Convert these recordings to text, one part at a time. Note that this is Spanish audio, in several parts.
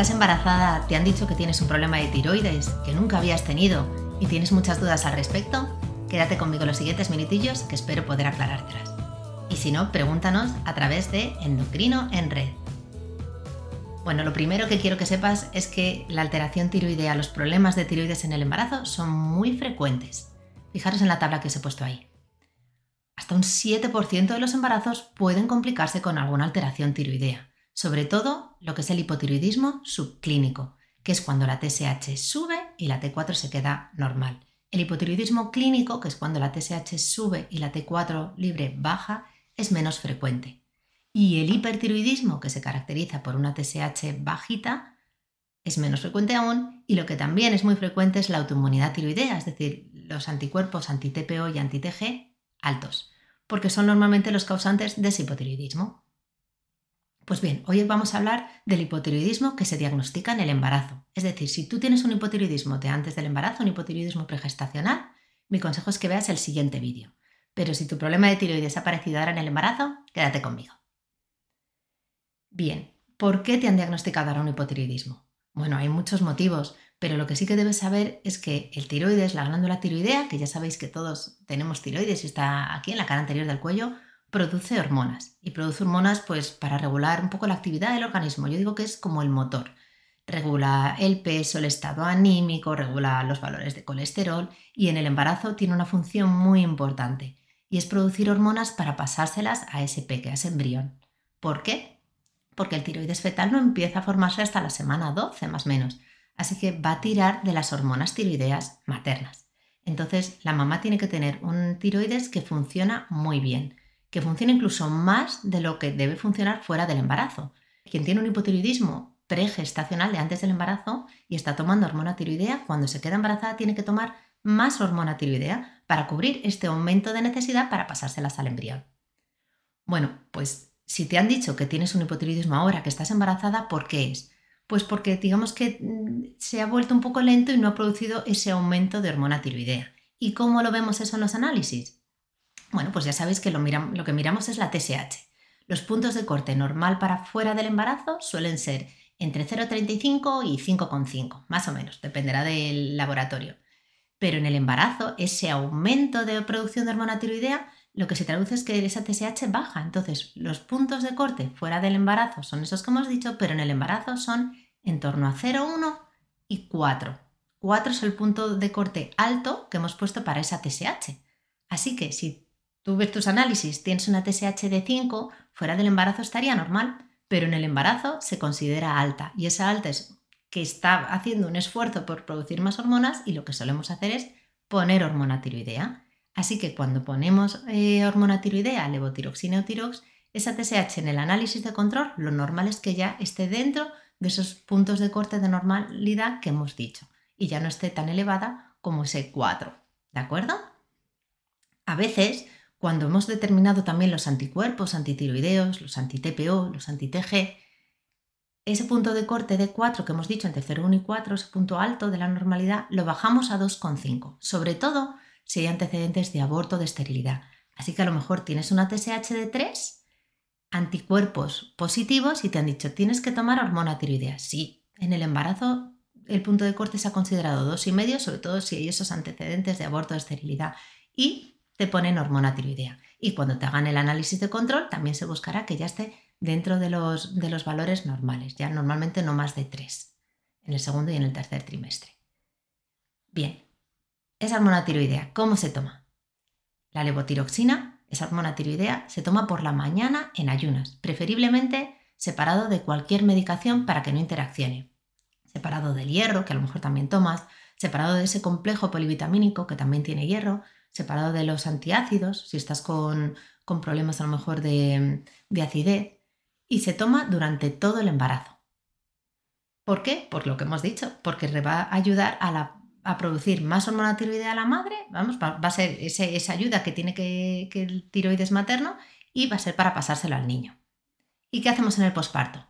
estás embarazada, te han dicho que tienes un problema de tiroides que nunca habías tenido y tienes muchas dudas al respecto, quédate conmigo los siguientes minutillos que espero poder aclarártelas. Y si no, pregúntanos a través de Endocrino en Red. Bueno, lo primero que quiero que sepas es que la alteración tiroidea, los problemas de tiroides en el embarazo son muy frecuentes. Fijaros en la tabla que os he puesto ahí. Hasta un 7% de los embarazos pueden complicarse con alguna alteración tiroidea sobre todo lo que es el hipotiroidismo subclínico, que es cuando la TSH sube y la T4 se queda normal. El hipotiroidismo clínico, que es cuando la TSH sube y la T4 libre baja, es menos frecuente. Y el hipertiroidismo, que se caracteriza por una TSH bajita, es menos frecuente aún y lo que también es muy frecuente es la autoinmunidad tiroidea, es decir, los anticuerpos anti-TPO y anti-TG altos, porque son normalmente los causantes de ese hipotiroidismo. Pues bien, hoy vamos a hablar del hipotiroidismo que se diagnostica en el embarazo. Es decir, si tú tienes un hipotiroidismo de antes del embarazo, un hipotiroidismo pregestacional, mi consejo es que veas el siguiente vídeo. Pero si tu problema de tiroides ha aparecido ahora en el embarazo, quédate conmigo. Bien, ¿por qué te han diagnosticado ahora un hipotiroidismo? Bueno, hay muchos motivos, pero lo que sí que debes saber es que el tiroides, la glándula tiroidea, que ya sabéis que todos tenemos tiroides y está aquí en la cara anterior del cuello, produce hormonas y produce hormonas pues para regular un poco la actividad del organismo. Yo digo que es como el motor. Regula el peso, el estado anímico, regula los valores de colesterol y en el embarazo tiene una función muy importante y es producir hormonas para pasárselas a ese pequeño a ese embrión. ¿Por qué? Porque el tiroides fetal no empieza a formarse hasta la semana 12 más o menos, así que va a tirar de las hormonas tiroideas maternas. Entonces la mamá tiene que tener un tiroides que funciona muy bien que funciona incluso más de lo que debe funcionar fuera del embarazo. Quien tiene un hipotiroidismo pregestacional de antes del embarazo y está tomando hormona tiroidea, cuando se queda embarazada tiene que tomar más hormona tiroidea para cubrir este aumento de necesidad para pasárselas al embrión. Bueno, pues si te han dicho que tienes un hipotiroidismo ahora, que estás embarazada, ¿por qué es? Pues porque digamos que mm, se ha vuelto un poco lento y no ha producido ese aumento de hormona tiroidea. ¿Y cómo lo vemos eso en los análisis? Bueno, pues ya sabéis que lo, lo que miramos es la TSH. Los puntos de corte normal para fuera del embarazo suelen ser entre 0,35 y 5,5, más o menos, dependerá del laboratorio. Pero en el embarazo, ese aumento de producción de hormona tiroidea lo que se traduce es que esa TSH baja. Entonces, los puntos de corte fuera del embarazo son esos que hemos dicho, pero en el embarazo son en torno a 0,1 y 4. 4 es el punto de corte alto que hemos puesto para esa TSH. Así que si ves tus análisis, tienes una TSH de 5, fuera del embarazo estaría normal, pero en el embarazo se considera alta y esa alta es que está haciendo un esfuerzo por producir más hormonas y lo que solemos hacer es poner hormona tiroidea. Así que cuando ponemos eh, hormona tiroidea, levotiroxina y tirox, esa TSH en el análisis de control, lo normal es que ya esté dentro de esos puntos de corte de normalidad que hemos dicho y ya no esté tan elevada como ese 4. ¿De acuerdo? A veces cuando hemos determinado también los anticuerpos antitiroideos, los anti-TPO, los anti-TG, ese punto de corte de 4 que hemos dicho entre 0,1 y 4, ese punto alto de la normalidad, lo bajamos a 2,5, sobre todo si hay antecedentes de aborto de esterilidad. Así que a lo mejor tienes una TSH de 3, anticuerpos positivos y te han dicho tienes que tomar hormona tiroidea. Sí, en el embarazo el punto de corte se ha considerado 2,5, sobre todo si hay esos antecedentes de aborto de esterilidad. Y te ponen hormona tiroidea. Y cuando te hagan el análisis de control, también se buscará que ya esté dentro de los, de los valores normales, ya normalmente no más de tres, en el segundo y en el tercer trimestre. Bien, esa hormona tiroidea, ¿cómo se toma? La levotiroxina, esa hormona tiroidea, se toma por la mañana en ayunas, preferiblemente separado de cualquier medicación para que no interaccione. Separado del hierro, que a lo mejor también tomas, separado de ese complejo polivitamínico que también tiene hierro, separado de los antiácidos, si estás con, problemas a lo mejor de, acidez, y se toma durante todo el embarazo. ¿Por qué? Por lo que hemos dicho, porque le va a ayudar a, a producir más hormona tiroidea a la madre, vamos, va, a ser esa ayuda que tiene que, que, el tiroides materno y va a ser para pasárselo al niño. ¿Y qué hacemos en el posparto?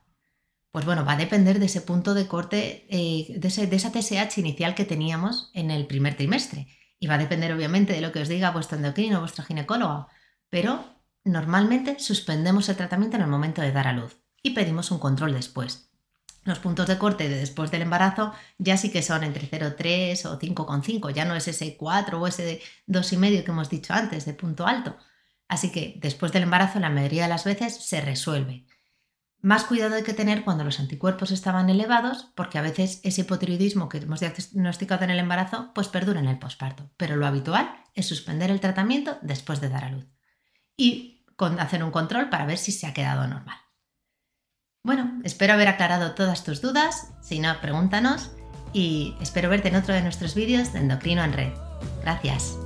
Pues bueno, va a depender de ese punto de corte, eh, de, de esa TSH inicial que teníamos en el primer trimestre. Y va a depender obviamente de lo que os diga vuestro endocrino o vuestro ginecólogo. pero normalmente suspendemos el tratamiento en el momento de dar a luz y pedimos un control después. Los puntos de corte de después del embarazo ya sí que son entre 0,3 o 5,5, ya no es ese 4 o ese 2,5 que hemos dicho antes de punto alto. Así que después del embarazo la mayoría de las veces se resuelve. Más cuidado hay que tener cuando los anticuerpos estaban elevados, porque a veces ese hipotiroidismo que hemos diagnosticado en el embarazo pues perdura en el posparto, pero lo habitual es suspender el tratamiento después de dar a luz y hacer un control para ver si se ha quedado normal. Bueno, espero haber aclarado todas tus dudas, si no, pregúntanos y espero verte en otro de nuestros vídeos de Endocrino en Red. Gracias.